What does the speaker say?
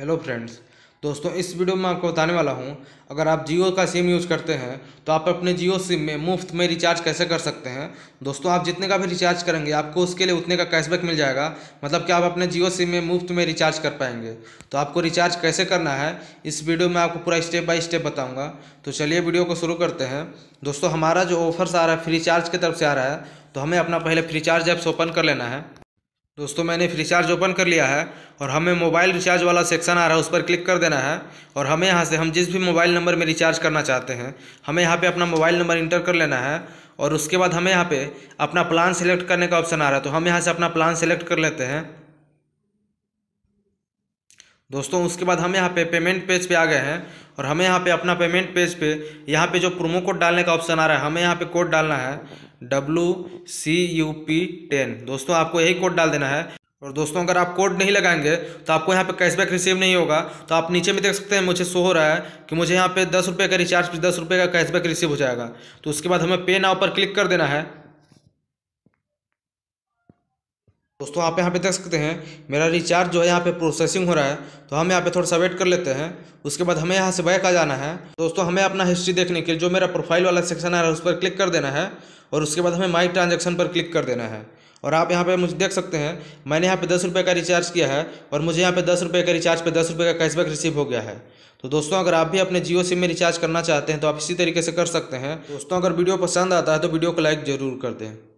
hello friends दोस्तों इस video में आपको बताने वाला हूं अगर आप जियो का सिम यूज़ करते हैं तो आप अपने जियो सिम में मुफ्त में रिचार्ज कैसे कर सकते हैं दोस्तों आप जितने का भी रिचार्ज करेंगे आपको उसके लिए उतने का कैशबैक मिल जाएगा मतलब कि आप अपने जियो सिम में मुफ्त में रिचार्ज कर पाएंगे तो आपको रिचार्ज कैसे करना है इस वीडियो में आपको पूरा स्टेप बाई स्टेप बताऊँगा तो चलिए वीडियो को शुरू करते हैं दोस्तों हमारा जो ऑफर्स आ रहा है फ्री चार्ज की तरफ से आ रहा है तो हमें अपना पहले फ्री चार्ज ऐप्स ओपन कर लेना है दोस्तों मैंने फ्री चार्ज ओपन कर लिया है और हमें मोबाइल रिचार्ज वाला सेक्शन आ रहा है उस पर क्लिक कर देना है और हमें यहाँ से हम जिस भी मोबाइल नंबर में रिचार्ज करना चाहते हैं हमें यहाँ पे अपना मोबाइल नंबर इंटर कर लेना है और उसके बाद हमें यहाँ पे अपना प्लान सेलेक्ट करने का ऑप्शन आ रहा है तो हम यहाँ से अपना प्लान सेलेक्ट कर लेते हैं दोस्तों उसके बाद हम यहाँ पे पेमेंट पेज पे आ गए हैं और हमें यहाँ पे अपना पेमेंट पेज पे यहाँ पे जो प्रोमो कोड डालने का ऑप्शन आ रहा है हमें यहाँ पे कोड डालना है W C U P ten दोस्तों आपको यही कोड डाल देना है और दोस्तों अगर आप कोड नहीं लगाएंगे तो आपको यहाँ पे कैशबैक रिसीव नहीं होगा तो आप नीचे में देख सकते हैं मुझे शो हो रहा है कि मुझे यहाँ पे दस रुपये का रिचार्ज दस रुपये का कैशबैक रिसीव हो जाएगा तो उसके बाद हमें पे नाव पर क्लिक कर देना है दोस्तों आप यहाँ पे देख सकते हैं मेरा रिचार्ज जो है यहाँ पे प्रोसेसिंग हो रहा है तो हम यहाँ पे थोड़ा सा वेट कर लेते हैं उसके बाद हमें यहाँ से बैक आ जाना है दोस्तों हमें अपना हिस्ट्री देखने के लिए जो मेरा प्रोफाइल वाला सेक्शन आ रहा है उस पर क्लिक कर देना है और उसके बाद हमें माई ट्रांजेक्शन पर क्लिक कर देना है और आप यहाँ पर मुझे देख सकते हैं मैंने यहाँ पर दस रुपये का रिचार्ज किया है और मुझे यहाँ पर दस रुपये का रिचार्ज पर दस रुपये का कैशबैक रिसीव हो गया है तो दोस्तों अगर आप भी अपने जियो सिम में रिचार्ज करना चाहते हैं तो आप इसी तरीके से कर सकते हैं दोस्तों अगर वीडियो पसंद आता है तो वीडियो को लाइक जरूर कर दें